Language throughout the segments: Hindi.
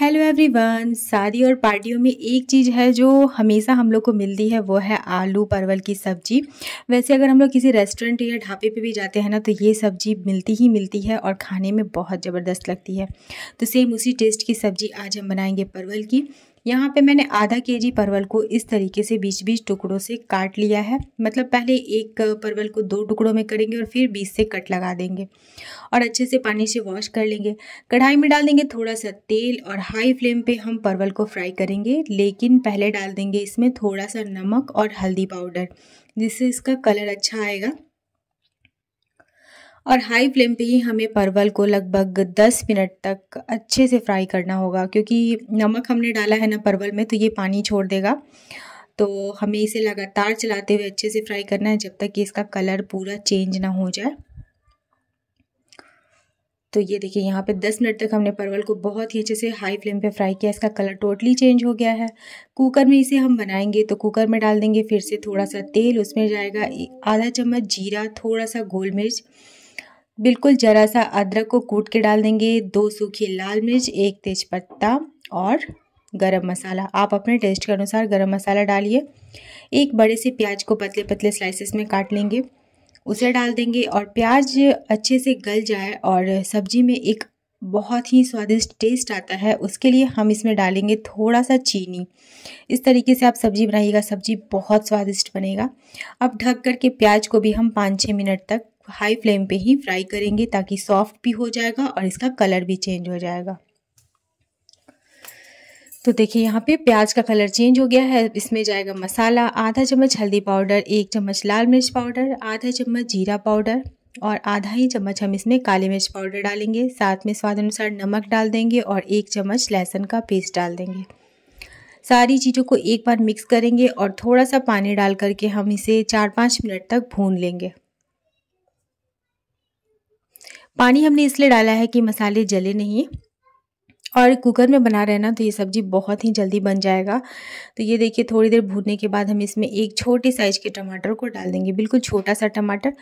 हेलो एवरीवन शादी और पार्टियों में एक चीज़ है जो हमेशा हम लोग को मिलती है वो है आलू परवल की सब्ज़ी वैसे अगर हम लोग किसी रेस्टोरेंट या ढाबे पे भी जाते हैं ना तो ये सब्ज़ी मिलती ही मिलती है और खाने में बहुत ज़बरदस्त लगती है तो सेम उसी टेस्ट की सब्ज़ी आज हम बनाएंगे परवल की यहाँ पे मैंने आधा के जी परवल को इस तरीके से बीच बीच टुकड़ों से काट लिया है मतलब पहले एक परवल को दो टुकड़ों में करेंगे और फिर बीच से कट लगा देंगे और अच्छे से पानी से वॉश कर लेंगे कढ़ाई में डाल देंगे थोड़ा सा तेल और हाई फ्लेम पे हम परवल को फ्राई करेंगे लेकिन पहले डाल देंगे इसमें थोड़ा सा नमक और हल्दी पाउडर जिससे इसका कलर अच्छा आएगा और हाई फ्लेम पे ही हमें परवल को लगभग 10 मिनट तक अच्छे से फ्राई करना होगा क्योंकि नमक हमने डाला है ना परवल में तो ये पानी छोड़ देगा तो हमें इसे लगातार चलाते हुए अच्छे से फ्राई करना है जब तक कि इसका कलर पूरा चेंज ना हो जाए तो ये देखिए यहाँ पे 10 मिनट तक हमने परवल को बहुत ही अच्छे से हाई फ्लेम पे फ्राई किया इसका कलर टोटली चेंज हो गया है कुकर में इसे हम बनाएंगे तो कुकर में डाल देंगे फिर से थोड़ा सा तेल उसमें जाएगा आधा चम्मच जीरा थोड़ा सा गोल मिर्च बिल्कुल ज़रा सा अदरक को कूट के डाल देंगे दो सूखी लाल मिर्च एक तेज़पत्ता और गरम मसाला आप अपने टेस्ट के अनुसार गरम मसाला डालिए एक बड़े से प्याज को पतले पतले स्लाइसेस में काट लेंगे उसे डाल देंगे और प्याज अच्छे से गल जाए और सब्जी में एक बहुत ही स्वादिष्ट टेस्ट आता है उसके लिए हम इसमें डालेंगे थोड़ा सा चीनी इस तरीके से आप सब्जी बनाइएगा सब्जी बहुत स्वादिष्ट बनेगा अब ढक करके प्याज को भी हम पाँच छः मिनट तक हाई फ्लेम पे ही फ्राई करेंगे ताकि सॉफ्ट भी हो जाएगा और इसका कलर भी चेंज हो जाएगा तो देखिए यहाँ पे प्याज का कलर चेंज हो गया है इसमें जाएगा मसाला आधा चम्मच हल्दी पाउडर एक चम्मच लाल मिर्च पाउडर आधा चम्मच जीरा पाउडर और आधा ही चम्मच हम इसमें काली मिर्च पाउडर डालेंगे साथ में स्वाद अनुसार नमक डाल देंगे और एक चम्मच लहसुन का पेस्ट डाल देंगे सारी चीज़ों को एक बार मिक्स करेंगे और थोड़ा सा पानी डाल करके हम इसे चार पाँच मिनट तक भून लेंगे पानी हमने इसलिए डाला है कि मसाले जले नहीं और कुकर में बना रहे ना तो ये सब्ज़ी बहुत ही जल्दी बन जाएगा तो ये देखिए थोड़ी देर भूनने के बाद हम इसमें एक छोटे साइज़ के टमाटर को डाल देंगे बिल्कुल छोटा सा टमाटर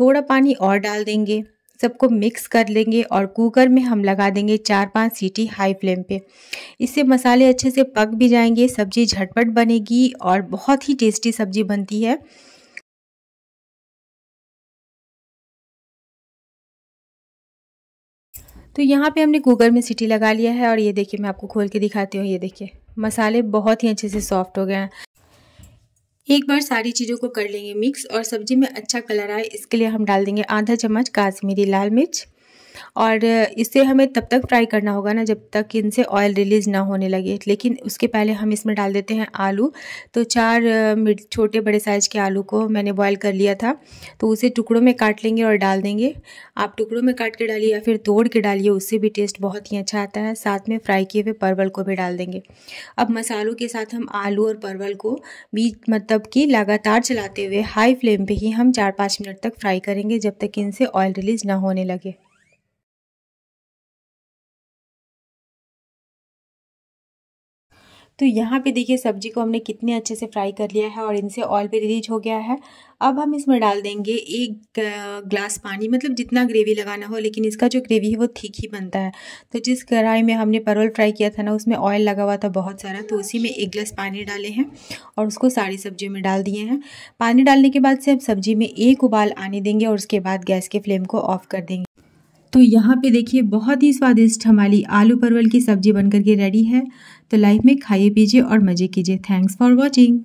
थोड़ा पानी और डाल देंगे सबको मिक्स कर लेंगे और कुकर में हम लगा देंगे चार पांच सीटी हाई फ्लेम पे इससे मसाले अच्छे से पक भी जाएंगे सब्ज़ी झटपट बनेगी और बहुत ही टेस्टी सब्ज़ी बनती है तो यहाँ पे हमने कुकर में सीटी लगा लिया है और ये देखिए मैं आपको खोल के दिखाती हूँ ये देखिए मसाले बहुत ही अच्छे से सॉफ्ट हो गए हैं एक बार सारी चीज़ों को कर लेंगे मिक्स और सब्जी में अच्छा कलर आए इसके लिए हम डाल देंगे आधा चम्मच काश्मीरी लाल मिर्च और इसे हमें तब तक फ्राई करना होगा ना जब तक इनसे ऑयल रिलीज़ ना होने लगे लेकिन उसके पहले हम इसमें डाल देते हैं आलू तो चार छोटे बड़े साइज़ के आलू को मैंने बॉयल कर लिया था तो उसे टुकड़ों में काट लेंगे और डाल देंगे आप टुकड़ों में काट के डालिए या फिर तोड़ के डालिए उससे भी टेस्ट बहुत ही अच्छा आता है साथ में फ्राई किए हुए परवल को भी डाल देंगे अब मसालों के साथ हम आलू और परवल को बीच मतलब कि लगातार चलाते हुए हाई फ्लेम पे ही हम चार पाँच मिनट तक फ्राई करेंगे जब तक इनसे ऑयल रिलीज़ ना होने लगे तो यहाँ पे देखिए सब्जी को हमने कितने अच्छे से फ्राई कर लिया है और इनसे ऑयल भी रिलीज हो गया है अब हम इसमें डाल देंगे एक ग्लास पानी मतलब जितना ग्रेवी लगाना हो लेकिन इसका जो ग्रेवी है वो ठीक ही बनता है तो जिस कढ़ाई में हमने परवल फ्राई किया था ना उसमें ऑयल लगा हुआ था बहुत सारा तो उसी में एक ग्लास पानी डाले हैं और उसको सारी सब्ज़ियों में डाल दिए हैं पानी डालने के बाद से अब सब्जी में एक उबाल आने देंगे और उसके बाद गैस के फ्लेम को ऑफ कर देंगे तो यहाँ पे देखिए बहुत ही स्वादिष्ट हमारी आलू परवल की सब्जी बनकर के रेडी है तो लाइफ में खाइए पीजिए और मज़े कीजिए थैंक्स फॉर वॉचिंग